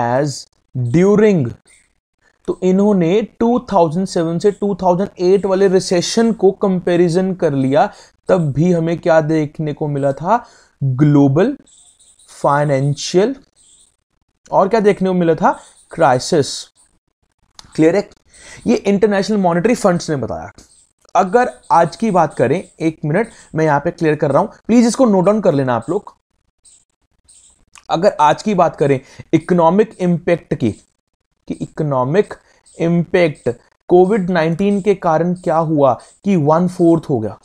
as during तो इन्होंने 2007 से 2008 वाले रिसेशन को कंपैरिजन कर लिया तब भी हमें क्या देखने को मिला था ग्लोबल फाइनेंशियल और क्या देखने को मिला था क्राइसिस क्लियर है ये इंटरनेशनल मॉनिटरी फंड्स ने बताया अगर आज की बात करें एक मिनट मैं यहां पे क्लियर कर रहा हूं प्लीज इसको नोट डाउन कर लेना आप लोग अगर आज की बात करें इकोनॉमिक इंपैक्ट की कि इकोनॉमिक इंपैक्ट कोविड 19 के कारण क्या हुआ कि वन फोर्थ हो गया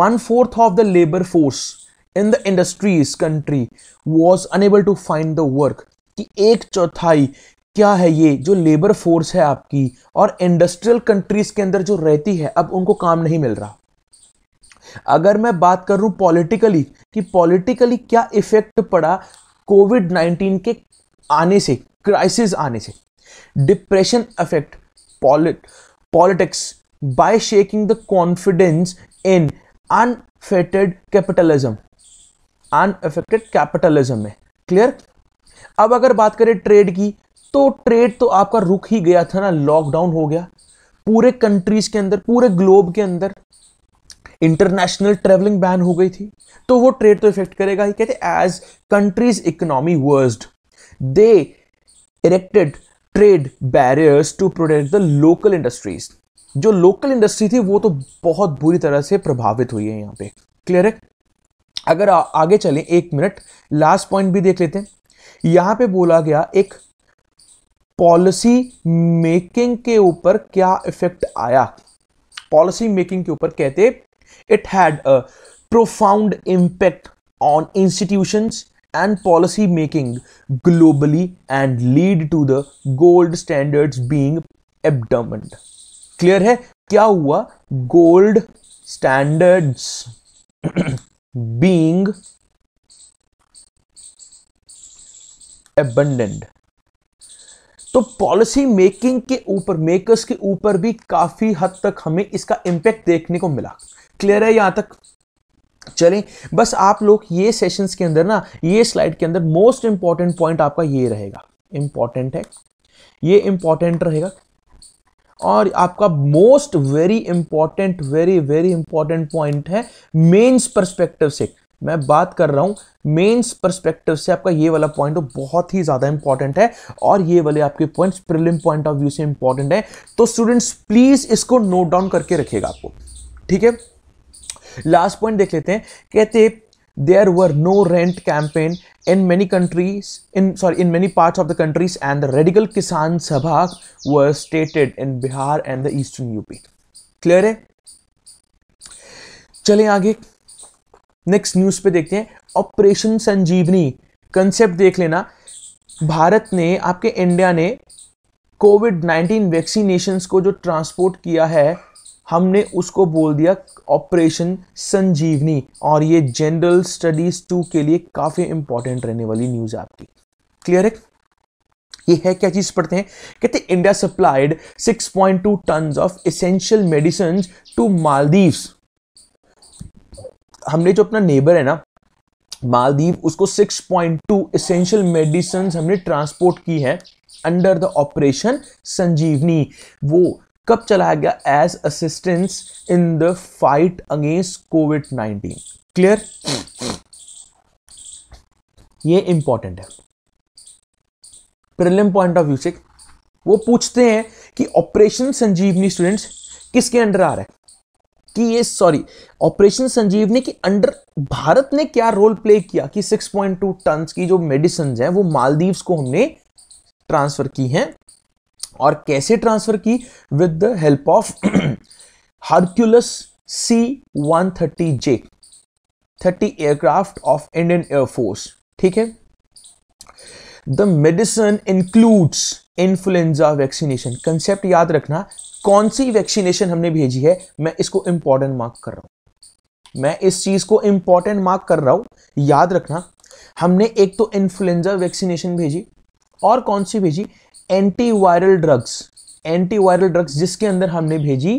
one fourth of the labour force in the industries country was unable to find the work कि एक चौथाई क्या है ये जो लेबर फोर्स है आपकी और इंडस्ट्रियल कंट्रीज के अंदर जो रहती है अब उनको काम नहीं मिल रहा अगर मैं बात करूं पॉलिटिकली कि पॉलिटिकली क्या इफेक्ट पड़ा कोविड नाइनटीन के आने से क्राइसिस आने से depression affect polit politics by shaking the confidence in unfettered capitalism unaffected capitalism में क्लियर अब अगर बात करें ट्रेड की तो ट्रेड तो आपका रुक ही गया था ना लॉकडाउन हो गया पूरे कंट्रीज के अंदर पूरे ग्लोब के अंदर इंटरनेशनल ट्रेवलिंग बैन हो गई थी तो वो ट्रेड तो इफेक्ट करेगा ही कहते as countries economy worsened they erected trade barriers to protect the local industries जो लोकल इंडस्ट्री थी वो तो बहुत बुरी तरह से प्रभावित हुई है यहाँ पे क्लियर है अगर आ, आगे चलें एक मिनट लास्ट पॉइंट भी देख लेते हैं यहाँ पे बोला गया एक पॉलिसी मेकिंग के ऊपर क्या इफेक्ट आया पॉलिसी मेकिंग के ऊपर कहते it had a profound impact on institutions and policy making globally and lead to the gold standards being abundant clear है क्या हुआ गोल्ड स्टैंडर्ड्स बीइंग abundant तो पॉलिसी मेकिंग के ऊपर मेकर्स के ऊपर भी काफी हद तक हमें इसका इंपैक्ट देखने को मिला क्लियर है यहां तक चलें बस आप लोग ये सेशंस के अंदर ना ये स्लाइड के अंदर मोस्ट इंपॉर्टेंट पॉइंट आपका ये रहेगा इंपॉर्टेंट है ये इंपॉर्टेंट रहेगा और आपका most very important very very important point है मेंस पर्सपेक्टिव से मैं बात कर रहा हूं मेंस परस्पेक्टिव से आपका ये वाला पॉइंट बहुत ही ज्यादा इंपॉर्टेंट है और ये वाले आपके points prelim point of view से इंपॉर्टेंट है तो स्टूडेंट्स प्लीज इसको नोट डाउन करके रखिएगा आपको ठीक है लास्ट पॉइंट देख लेते हैं कहते there were no rent campaign in many countries in sorry in many part of the countries and the radical Kisan Sabha was stated in Bihar and the eastern UP clear है चले आगे नेक्स्ट न्यूज़ पे देखते हैं ऑपरेशन संजीवनी कंसेप्ट देख लेना भारत ने आपके इंडिया ने कोविड नाइन्टीन वैक्सीनेशंस को जो ट्रांसपोर्ट किया है हमने उसको बोल दिया ऑपरेशन संजीवनी और ये जनरल स्टडीज टू के लिए काफ़ी इंपॉर्टेंट रहने वाली न्यूज़ है आपकी क्लियर है ये है क्या चीज़ पढ़ते हैं कहते India supplied 6.2 tons of essential medicine to Maldives हमने जो अपना नेबर है ना मालदीव उसको 6.2 पॉइंट एसेंशियल मेडिसिन हमने ट्रांसपोर्ट की है अंडर द ऑपरेशन संजीवनी वो कब चलाया गया as assistance in the fight against COVID 19 clear ये इंपॉर्टेंट है प्रिलिम पॉइंट ऑफ व्यू से वो पूछते हैं कि ऑपरेशन संजीवनी स्टूडेंट्स किसके अंडर आ रहा है कि ये सॉरी ऑपरेशन संजीवनी के अंडर भारत ने क्या रोल प्ले किया कि 6.2 टन की जो मेडिसिन हैं वो मालदीव्स को हमने ट्रांसफर की हैं और कैसे ट्रांसफर की with the help of Hercules C one thirty J thirty aircraft of Indian air force ठीक है the medicine includes influenza vaccination concept याद रखना कौन सी वैक्सीनेशन हमने भेजी है मैं इसको इंपॉर्टेंट मार्क कर रहा हूं मैं इस चीज को इंपॉर्टेंट मार्क कर रहा हूं याद रखना हमने एक तो इन्फ्लुएंजा वैक्सीनेशन भेजी और कौन सी भेजी एंटीवायरल ड्रग्स एंटीवायरल ड्रग्स जिसके अंदर हमने भेजी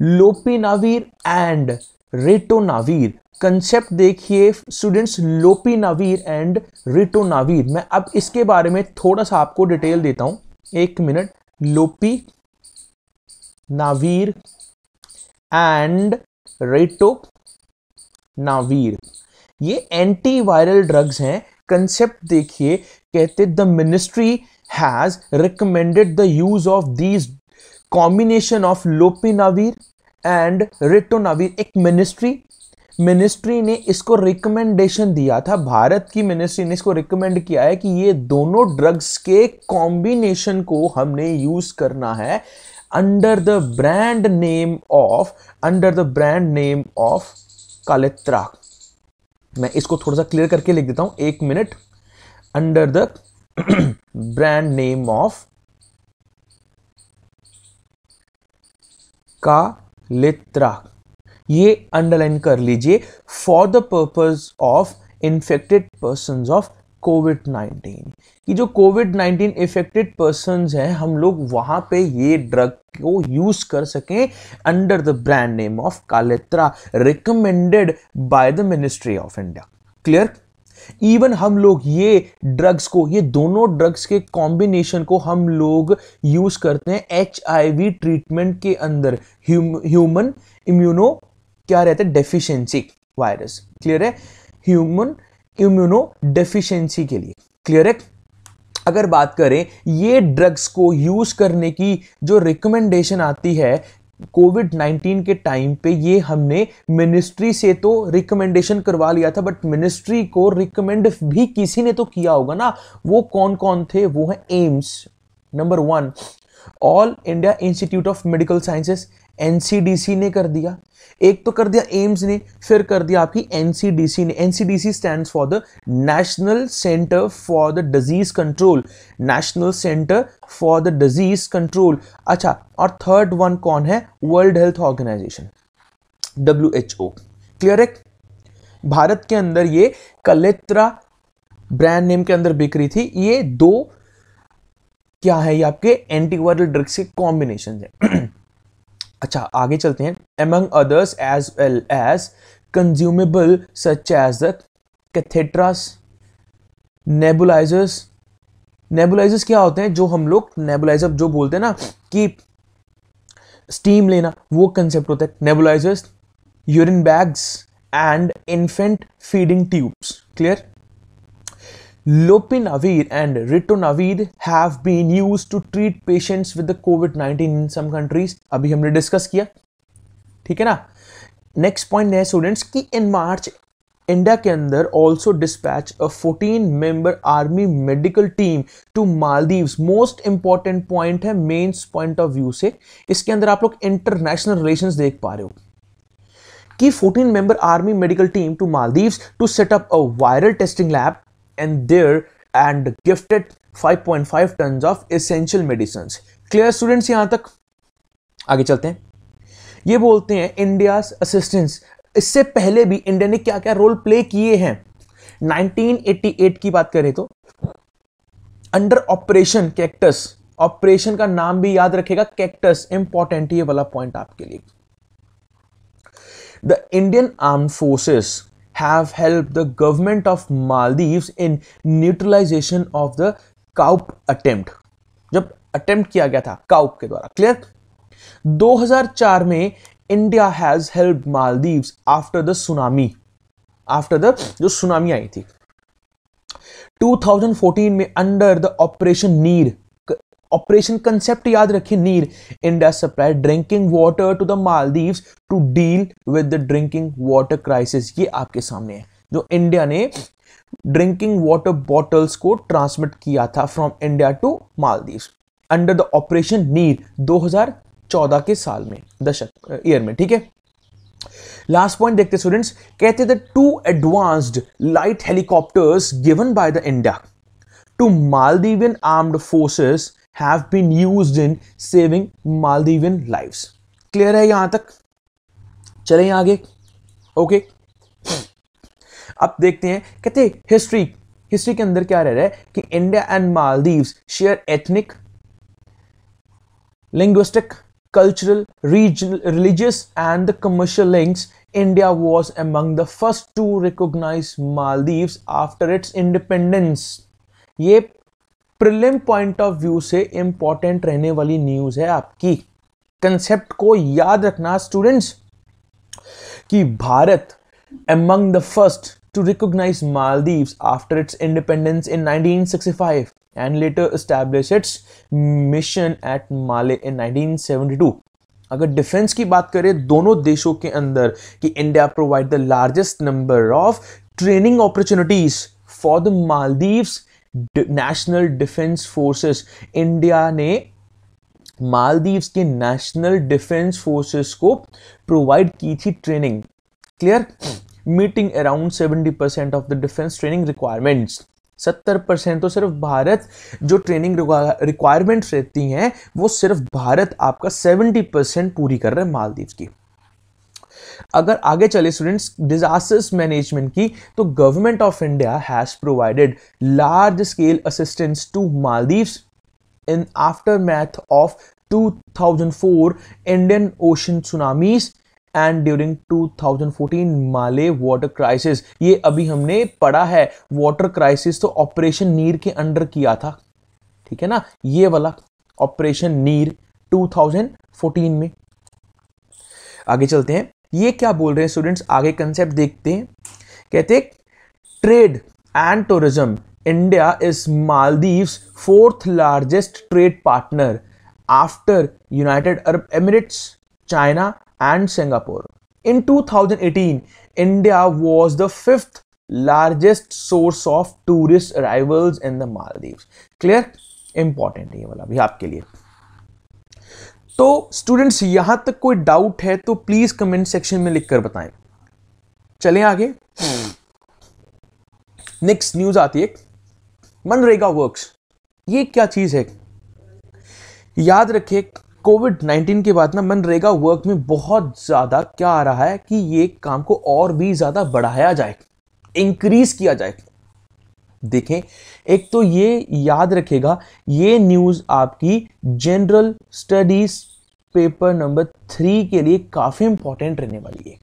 लोपिनावीर एंड रेटोनावीर कंसेप्ट देखिए स्टूडेंट्स लोपिनावीर एंड रिटोनावीर मैं अब इसके बारे में थोड़ा सा आपको डिटेल देता हूं एक मिनट लोपी नावीर एंड रेटो नावीर ये एंटी वायरल ड्रग्स हैं कंसेप्ट देखिए कहते the ministry has recommended the use of these combination of lopinavir and ritonavir एक मिनिस्ट्री मिनिस्ट्री ने इसको रिकमेंडेशन दिया था भारत की मिनिस्ट्री ने इसको रिकमेंड किया है कि ये दोनों ड्रग्स के कॉम्बिनेशन को हमने यूज करना है under the brand name of under the brand name of Kaletra मैं इसको थोड़ा सा क्लियर करके लिख देता हूं एक minute under the brand name of Kaletra ये अंडरलाइन कर लीजिए for the purpose of infected person of COVID nineteen कि जो कोविड नाइन्टीन इफेक्टेड पर्सन हैं हम लोग वहाँ पे ये ड्रग को यूज़ कर सकें under the brand name of Kaletra recommended by the ministry of India clear even हम लोग ये ड्रग्स को ये दोनों ड्रग्स के कॉम्बिनेशन को हम लोग यूज करते हैं एच ट्रीटमेंट के अंदर ह्यूमन इम्यूनो क्या रहता है डेफिशिएंसी वायरस क्लियर है ह्यूमन इम्यूनो डेफिशिएंसी के लिए क्लियर है अगर बात करें ये ड्रग्स को यूज करने की जो रिकमेंडेशन आती है कोविड 19 के टाइम पे ये हमने मिनिस्ट्री से तो रिकमेंडेशन करवा लिया था बट मिनिस्ट्री को रिकमेंड भी किसी ने तो किया होगा ना वो कौन कौन थे वो है AIIMS number one all India institute of medical sciences NCDC ने कर दिया एक तो कर दिया एम्स ने फिर कर दिया आपकी एनसीडीसी ने NCDC stand for the national centre for the disease control national centre for the disease control अच्छा और थर्ड वन कौन है world health organization W H O clear है भारत के अंदर ये कलेत्रा ब्रांड नेम के अंदर बिक रही थी ये दो क्या है ये आपके एंटीवायरल ड्रग्स के कॉम्बिनेशन है [clears throat] अच्छा आगे चलते हैं among others as well as consumable such as the catheters nebulizers nebulizers क्या होते हैं जो हम लोग नेबुलाइजर जो बोलते हैं ना कि स्टीम लेना वो कंसेप्ट होता है nebulizers urine bags and infant feeding tubes clear Lopinavir and ritonavir have been used to treat patients with the COVID-19 in some countries. अभी हमने डिस्कस किया ठीक है ना नेक्स्ट पॉइंट है स्टूडेंट्स कि इन मार्च इंडिया के अंदर also dispatch a 14 member army medical team to Maldives most important point है मेन्स पॉइंट ऑफ व्यू से इसके अंदर आप लोग इंटरनेशनल रिलेशन देख पा रहे हो कि 14 member army medical team to Maldives to set up a viral testing lab and there and gifted 5.5 tons of essential medicines clear students यहां तक आगे चलते हैं ये बोलते हैं इंडिया असिस्टेंस इससे पहले भी इंडिया ने क्या क्या रोल प्ले किए हैं 1988 की बात करें तो अंडर ऑपरेशन कैक्टस ऑपरेशन का नाम भी याद रखेगा कैक्टस इंपॉर्टेंट ये वाला पॉइंट आपके लिए the Indian arm forces have helped the government of Maldives in neutralization of the coup attempt जब अटेम्प्ट किया गया था काउप के द्वारा क्लियर 2004 में India has help Maldives after the tsunami after the जो सुनामी आई थी 2014 में under the operation Neer operation concept याद रखिए Neer India supply drinking water to the Maldives to deal with the drinking water crisis ये आपके सामने है जो इंडिया ने ड्रिंकिंग वाटर बॉटल्स को ट्रांसमिट किया था from India to Maldives under the operation Neer 2014 के साल में दशक ईयर में ठीक है लास्ट पॉइंट देखते स्टूडेंट्स कहते थे two advanced light helicopters given by the India to Maldivian armed forces have been used in saving Maldivian life clear है यहां तक चले आगे ओके okay. अब देखते हैं कहते हिस्ट्री हिस्ट्री के अंदर क्या रह रहा है कि India and Maldive share ethnic linguistic cultural regional religious and the commercial links India was among the first to recognize Maldive after its independence ये प्रिलिम पॉइंट ऑफ व्यू से इंपॉर्टेंट रहने वाली न्यूज है आपकी कंसेप्ट को याद रखना स्टूडेंट्स कि Bharat among the first to recognize Maldive after its independence in 1965 and later establish its mission at Male in 1972. अगर डिफेंस की बात करें दोनों देशों के अंदर कि India provide the largest number of training opportunities for the Maldives national defence forces India ने मालदीव्स के नेशनल डिफेंस फोर्सेस को प्रोवाइड की थी training clear meeting around seventy percent of the defence training requirements सत्तर परसेंट तो सिर्फ भारत जो ट्रेनिंग रिक्वायरमेंट्स रहती हैं वो सिर्फ भारत आपका सेवेंटी परसेंट पूरी कर रहे हैं मालदीव की अगर आगे चले स्टूडेंट्स डिजास्टर्स मैनेजमेंट की तो government of India has provided large scale assistance to Maldives in aftermath of 2004 Indian ocean tsunamis and during 2014 Male water crisis ये अभी हमने पढ़ा है वाटर क्राइसिस तो ऑपरेशन नीर के अंडर किया था ठीक है ना ये वाला ऑपरेशन नीर 2014 में आगे चलते हैं ये क्या बोल रहे हैं स्टूडेंट्स आगे कंसेप्ट देखते हैं कहते trade and tourism India is Maldives fourth largest trade partner after United Arab Emirates China and Singapore in 2018 India was the fifth largest source of tourist arrivals in the Maldives clear important है ये वाला भी आपके लिए तो स्टूडेंट्स यहां तक कोई डाउट है तो प्लीज कमेंट सेक्शन में लिखकर बताएं चलें आगे नेक्स्ट न्यूज आती है मनरेगा वर्क्स ये क्या चीज है याद रखे कोविड 19 के बाद ना मनरेगा वर्क में बहुत ज़्यादा क्या आ रहा है कि ये काम को और भी ज़्यादा बढ़ाया जाए इंक्रीज किया जाए देखें एक तो ये याद रखेगा ये न्यूज़ आपकी general studies paper number three के लिए काफी इंपॉर्टेंट रहने वाली है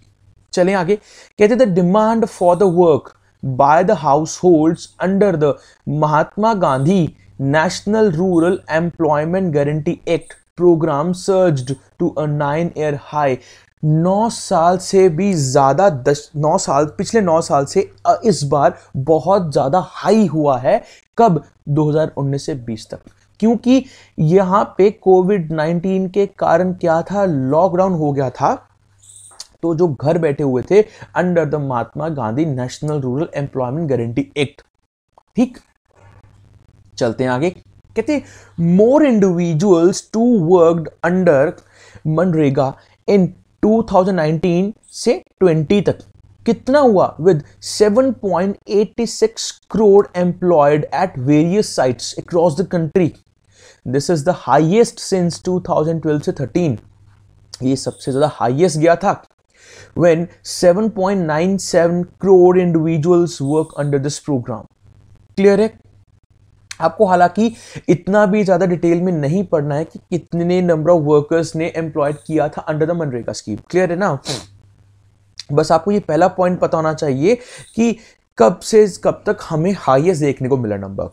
चले आगे कहते the demand for the work by the household under the Mahatma Gandhi national rural employment guarantee act program surged to a nine year high नौ साल से भी ज़्यादा दस नौ साल पिछले नौ साल से इस बार बहुत ज़्यादा हाई हुआ है कब 2019 से 20 तक क्योंकि यहाँ पे कोविड 19 के कारण क्या था लॉकडाउन हो गया था तो जो घर बैठे हुए थे under the Mahatma Gandhi national rural employment guarantee act ठीक चलते हैं आगे कहते more individuals to work under मनरेगा इन 2019 से 20 तक कितना हुआ with 7.86 crore employed at various sites across the country this is the highest since 2012 से 13 ये सबसे ज़्यादा हाइएस्ट गया था when 7.97 crore individuals work under this program clear है आपको हालांकि इतना भी ज़्यादा डिटेल में नहीं पढ़ना है कि कितने नंबर ऑफ वर्कर्स ने एम्प्लॉयड किया था अंडर द मनरेगा स्कीम क्लियर है ना बस आपको ये पहला पॉइंट पता होना चाहिए कि कब से कब तक हमें हाईएस्ट देखने को मिला नंबर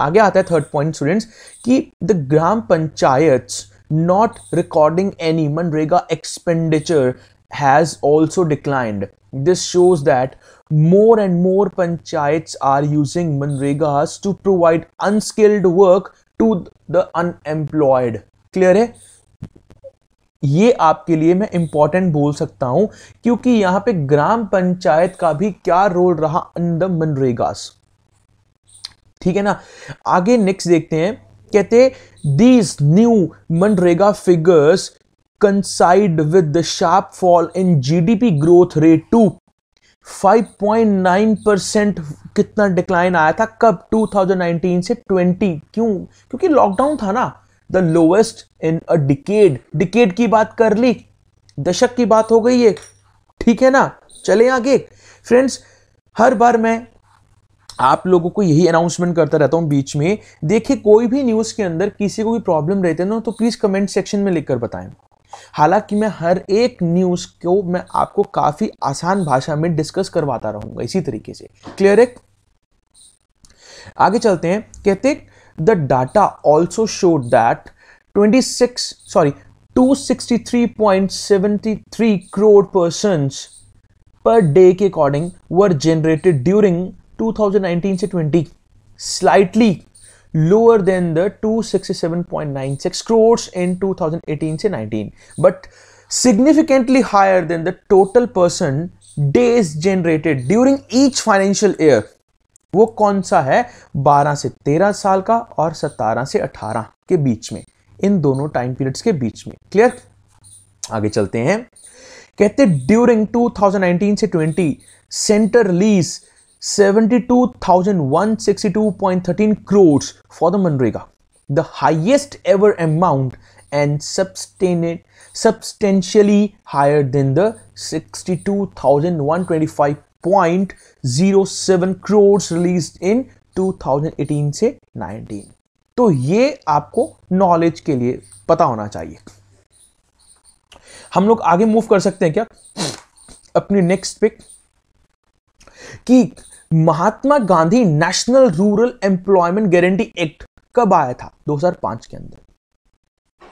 आगे आता है थर्ड पॉइंट स्टूडेंट्स कि the gram panchayat not recording any MNREGA expenditure has also declined this shows that more and more panchayat are using MNREGA to provide unskilled work to the unemployed clear है ये आपके लिए मैं इंपॉर्टेंट बोल सकता हूं क्योंकि यहां पे ग्राम पंचायत का भी क्या रोल रहा इन द मनरेगा ठीक है ना आगे नेक्स्ट देखते हैं कहते दीज न्यू मनरेगा figures coincide with the sharp fall in GDP growth rate to 5.9 percent कितना डिक्लाइन आया था कब 2019 से 20 क्यों क्योंकि लॉकडाउन था ना the lowest in a decade decade की बात कर ली दशक की बात हो गई है ठीक है ना चले आगे फ्रेंड्स हर बार मैं आप लोगों को यही अनाउंसमेंट करता रहता हूँ बीच में देखिए कोई भी न्यूज़ के अंदर किसी को भी प्रॉब्लम रहते ना तो प्लीज़ कमेंट सेक्शन में लिखकर बताएं हालांकि मैं हर एक न्यूज़ को मैं आपको काफ़ी आसान भाषा में डिस्कस करवाता रहूंगा इसी तरीके से क्लियर है आगे चलते हैं कहते the data also show that 26 sorry 263.73 crore person per day के अकॉर्डिंग वर जनरेटेड ड्यूरिंग 2019 से 20 slightly lower than the 267.96 crores in 2018 से 19 but significantly higher than the total person days generated during each financial year वो कौन सा है 12 से 13 साल का और 17 से 18 के बीच में इन दोनों टाइम पीरियड्स के बीच में क्लियर आगे चलते हैं कहते ड्यूरिंग 2019 से 20 centre lease 72,162.13 crores for the Manrega, the highest ever amount and substantially, higher than the 62,125.07 crores released in 2018 से 19 तो ये आपको नॉलेज के लिए पता होना चाहिए हम लोग आगे मूव कर सकते हैं क्या अपने नेक्स्ट पिक कि Mahatma Gandhi national rural employment guarantee act कब आया था 2005 के अंदर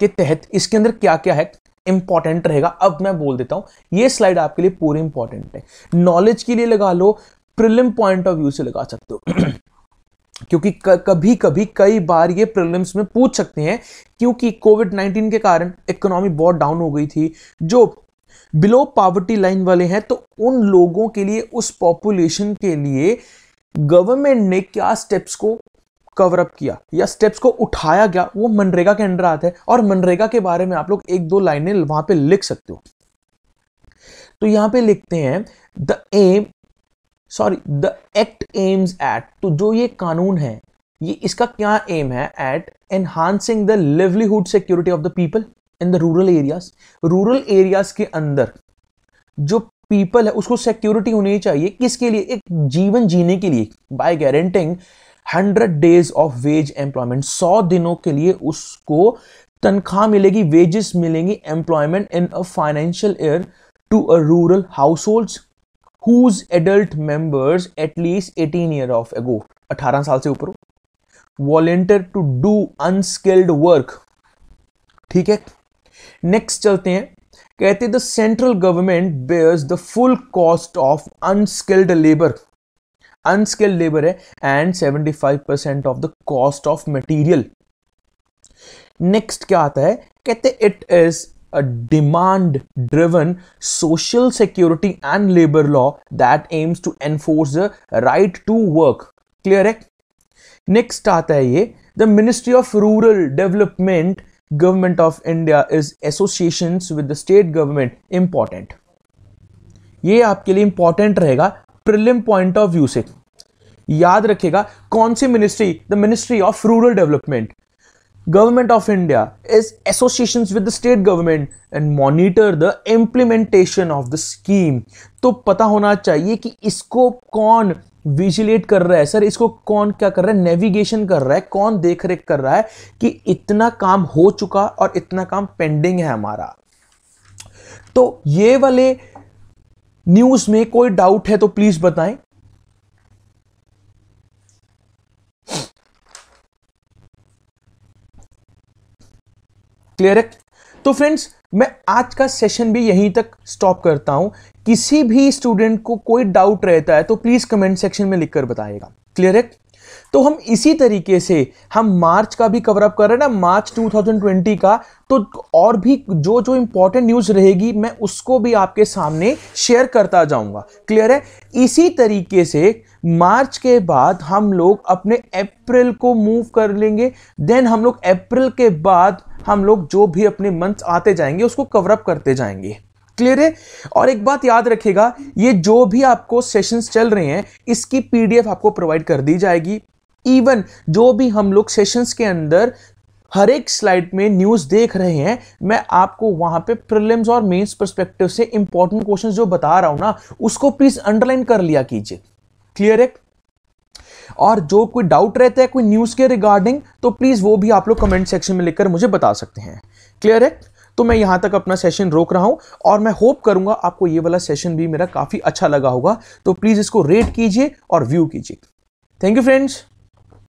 के तहत इसके अंदर क्या क्या है इंपॉर्टेंट रहेगा अब मैं बोल देता हूं ये स्लाइड आपके लिए पूरी इंपॉर्टेंट है नॉलेज के लिए लगा लो प्रिलिम पॉइंट ऑफ व्यू से लगा सकते हो [clears throat] क्योंकि कभी कभी कई बार ये प्रिलिम्स में पूछ सकते हैं क्योंकि कोविड 19 के कारण इकोनॉमी बहुत डाउन हो गई थी जो बिलो पावर्टी लाइन वाले हैं तो उन लोगों के लिए उस पॉपुलेशन के लिए गवर्नमेंट ने क्या स्टेप्स को कवर अप किया या स्टेप्स को उठाया गया वो मनरेगा के अंडर आते हैं और मनरेगा के बारे में आप लोग एक दो लाइनें वहां पे लिख सकते हो तो यहां पे लिखते हैं the aim sorry the act aims at तो जो ये कानून है ये इसका क्या एम है at enhancing the livelihood security of the people in the rural areas rural areas के अंदर जो पीपल है उसको सिक्योरिटी होनी चाहिए किसके लिए एक जीवन जीने के लिए by guaranteeing hundred days of wage employment सौ दिनों के लिए उसको तनख्वाह मिलेगी वेजेस मिलेंगी employment in a financial year to a rural household whose adult members at least eighteen year of ago अठारह साल से ऊपर volunteer to do unskilled work ठीक है नेक्स्ट चलते हैं कहते the central government bears the full cost of unskilled labour unskilled labour है and 75% percent of the cost of material next क्या आता है कहते it is a demand driven social security and labour law that aims to enforce the right to work clear है नेक्स्ट आता है ये the ministry of rural development government of India is associations with the state government important. ये आपके लिए important रहेगा prelim point of view से याद रखेगा कौन सी ministry the ministry of rural development Government of India is associations with the state government and monitor the implementation of the scheme. तो पता होना चाहिए कि इसको कौन विजिलेट कर रहा है सर इसको कौन क्या कर रहा है नेविगेशन कर रहा है कौन देख रेख कर रहा है कि इतना काम हो चुका और इतना काम पेंडिंग है हमारा तो ये वाले न्यूज़ में कोई डाउट है तो प्लीज़ बताएं क्लियर है तो फ्रेंड्स मैं आज का सेशन भी यहीं तक स्टॉप करता हूं किसी भी स्टूडेंट को कोई डाउट रहता है तो प्लीज कमेंट सेक्शन में लिखकर बताएगा क्लियर है तो हम इसी तरीके से हम मार्च का भी कवर अप कर रहे हैं ना मार्च 2020 का तो और भी जो जो इंपॉर्टेंट न्यूज़ रहेगी मैं उसको भी आपके सामने शेयर करता जाऊंगा क्लियर है इसी तरीके से मार्च के बाद हम लोग अपने अप्रैल को मूव कर लेंगे देन हम लोग अप्रैल के बाद हम लोग जो भी अपने मंथ आते जाएंगे उसको कवरअप करते जाएंगे क्लियर है और एक बात याद रखिएगा ये जो भी आपको सेशंस चल रहे हैं इसकी पीडीएफ आपको प्रोवाइड कर दी जाएगी इवन जो भी हम लोग सेशंस के अंदर हर एक स्लाइड में न्यूज देख रहे हैं मैं आपको वहां पे प्रिलिम्स और मेंस पर्सपेक्टिव से इंपॉर्टेंट क्वेश्चन जो बता रहा हूं ना उसको प्लीज अंडरलाइन कर लिया कीजिए क्लियर है और जो कोई डाउट रहता है कोई न्यूज के रिगार्डिंग तो प्लीज वो भी आप लोग कमेंट सेक्शन में लिखकर मुझे बता सकते हैं क्लियर है तो मैं यहाँ तक अपना सेशन रोक रहा हूँ और मैं होप करूँगा आपको ये वाला सेशन भी मेरा काफ़ी अच्छा लगा होगा तो प्लीज़ इसको रेट कीजिए और व्यू कीजिए थैंक यू फ्रेंड्स